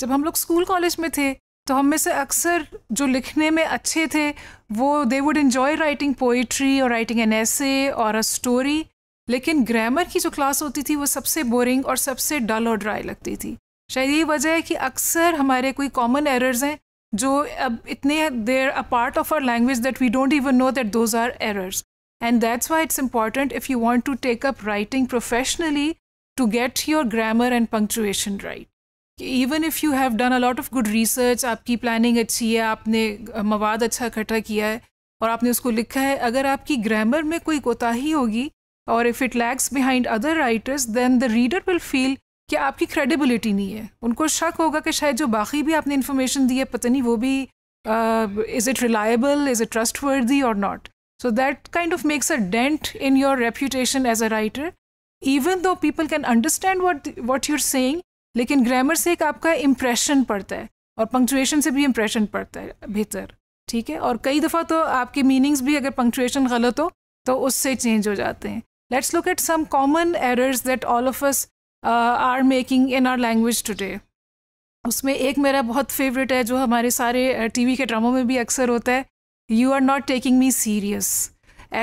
जब हम लोग स्कूल कॉलेज में थे तो हम में से अक्सर जो लिखने में अच्छे थे वो they would enjoy writing poetry और राइटिंग एन एसे और अ स्टोरी लेकिन ग्रामर की जो क्लास होती थी वो सबसे बोरिंग और सबसे डल और ड्राई लगती थी शायद यही वजह है कि अक्सर हमारे कोई कॉमन एरर्स हैं जो अब इतने they're a part of our language that we don't even know that those are errors and that's why it's important if you want to take up writing professionally to get your grammar and punctuation right कि even if you have done a lot of good research आपकी planning अच्छी है आपने मवाद अच्छा इकट्ठा किया है और आपने उसको लिखा है अगर आपकी ग्रामर में कोई कोताही होगी और if it lacks behind other writers then the reader will feel कि आपकी क्रेडिबिलिटी नहीं है उनको शक होगा कि शायद जो बाकी भी आपने इन्फॉर्मेशन दी है पता नहीं वो भी is it reliable is it trustworthy और not so that kind of makes a dent in your reputation as a writer even though people can understand what what you're saying लेकिन grammar से एक आपका impression पड़ता है और punctuation से भी इम्प्रेशन पड़ता है भीतर ठीक है और कई दफ़ा तो आपके मीनिंग्स भी अगर पंक्चुएशन गलत हो तो उससे चेंज हो जाते हैं let's look at some common errors that all of us are making in our language today उसमें एक मेरा बहुत फेवरेट है जो हमारे सारे टीवी uh, के ड्रामों में भी अक्सर होता है you are not taking me serious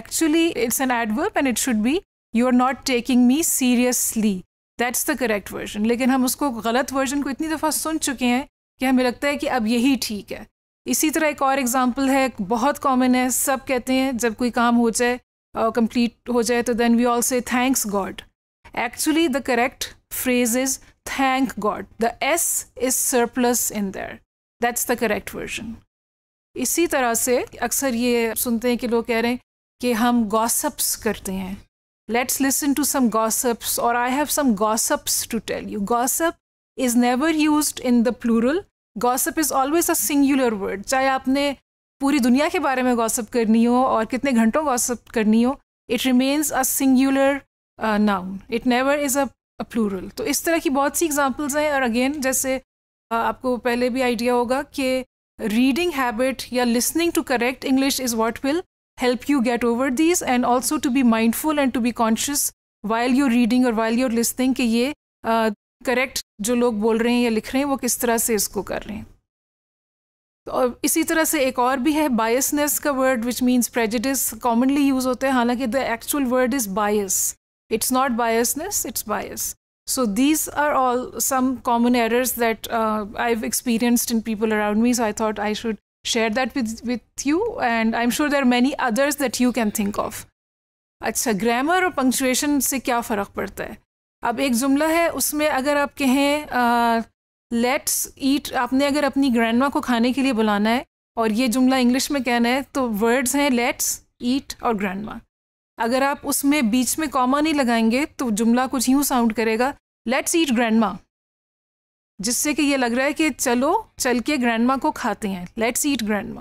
actually it's an adverb and it should be you are not taking me seriously that's the correct version लेकिन हम उसको गलत वर्जन को इतनी दफ़ा सुन चुके हैं कि हमें लगता है कि अब यही ठीक है इसी तरह एक और एग्जाम्पल है बहुत कॉमन है सब कहते हैं जब कोई काम हो जाए कंप्लीट uh, हो जाए तो then we all say thanks God actually the correct phrase is thank God the S is surplus in there that's the correct version इसी तरह से अक्सर ये सुनते हैं कि लोग कह रहे हैं कि हम गॉसप्स करते हैं let's listen to some gossips, or I have some gossips to tell you. Gossip is never used in the plural. Gossip is always a singular word. चाहे आपने पूरी दुनिया के बारे में गॉसिप करनी हो और कितने घंटों गॉसिप करनी हो it remains a singular noun it never is a plural तो इस तरह की बहुत सी एग्जांपल्स हैं और अगेन जैसे uh, आपको पहले भी आइडिया होगा कि रीडिंग हैबिट या listening to correct English is what will help you get over these and also to be mindful and to be conscious while you're reading or while you're listening कि ये uh, correct, uh, जो लोग बोल रहे हैं या लिख रहे हैं वो किस तरह से इसको कर रहे हैं और इसी तरह से एक और भी है बायसनेस का word which means prejudice commonly use होता है हालांकि the actual word is bias it's not biasness it's bias So these are all some common errors that uh, I've experienced in people around me. So I thought I should share that with, with you. And I'm sure there are many others that you can think of. अच्छा grammar और punctuation से क्या फ़र्क पड़ता है अब एक जुमला है उसमें अगर आप कहें लेट्स ईट आपने अगर अपनी ग्रैंडमा को खाने के लिए बुलाना है और ये जुमला इंग्लिश में कहना है तो वर्ड्स हैं लेट्स ईट और ग्रैंडमा अगर आप उसमें बीच में कॉमा नहीं लगाएंगे तो जुमला कुछ यूँ साउंड करेगा लेट्स ईट ग्रैंडमा जिससे कि ये लग रहा है कि चलो चल के ग्रैंड को खाते हैं लेट्स ईट ग्रैंड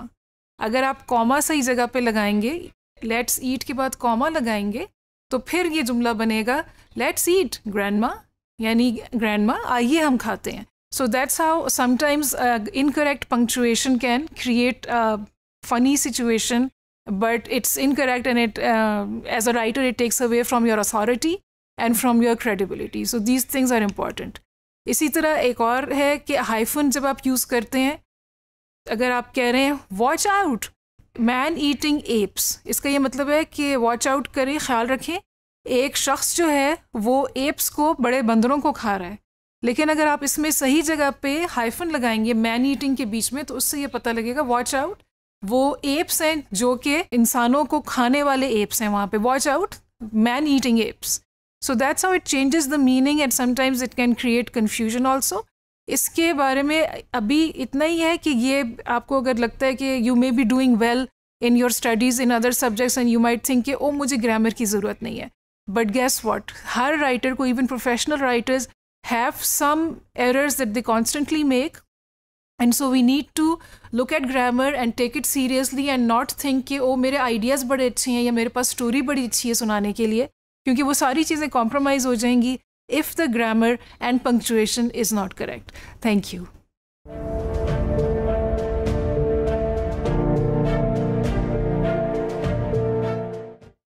अगर आप कॉमा सही जगह पे लगाएंगे लेट्स ईट के बाद कॉमा लगाएंगे तो फिर ये जुमला बनेगा लेट्स ईट ग्रैंड यानी ग्रैंड आइए हम खाते हैं so that's how sometimes incorrect punctuation can create funny situation but it's incorrect and it as a writer it takes away from your authority and from your credibility so these things are important इसी तरह एक और है कि hyphen जब आप use करते हैं अगर आप कह रहे हैं watch out man eating apes इसका ये मतलब है कि वॉच आउट करें ख्याल रखें एक शख्स जो है वो एप्स को बड़े बंदरों को खा रहा है लेकिन अगर आप इसमें सही जगह पे हाइफन लगाएंगे मैन ईटिंग के बीच में तो उससे ये पता लगेगा वॉच आउट वो एप्स हैं जो कि इंसानों को खाने वाले एप्स हैं वहाँ पे watch out man eating apes so that's how it changes the meaning and sometimes it can create confusion also इसके बारे में अभी इतना ही है कि ये आपको अगर लगता है कि you may be doing well in your studies in other subjects and you might think कि ओ मुझे ग्रामर की ज़रूरत नहीं है बट गैस वॉट हर राइटर को even professional writers have some errors that they constantly make and so we need to look at grammar and take it seriously and not think कि ओ मेरे आइडियाज़ बड़े अच्छे हैं या मेरे पास स्टोरी बड़ी अच्छी है सुनाने के लिए क्योंकि वो सारी चीज़ें कॉम्प्रोमाइज़ हो जाएंगी if the grammar and punctuation is not correct thank you